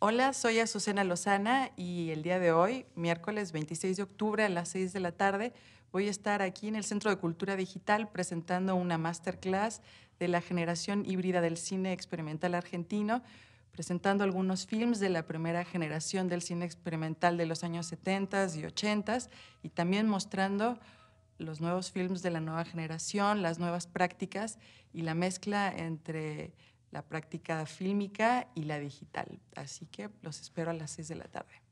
Hola, soy Azucena Lozana y el día de hoy, miércoles 26 de octubre a las 6 de la tarde, voy a estar aquí en el Centro de Cultura Digital presentando una masterclass de la generación híbrida del cine experimental argentino, presentando algunos films de la primera generación del cine experimental de los años 70 y 80 y también mostrando los nuevos films de la nueva generación, las nuevas prácticas y la mezcla entre la práctica fílmica y la digital. Así que los espero a las 6 de la tarde.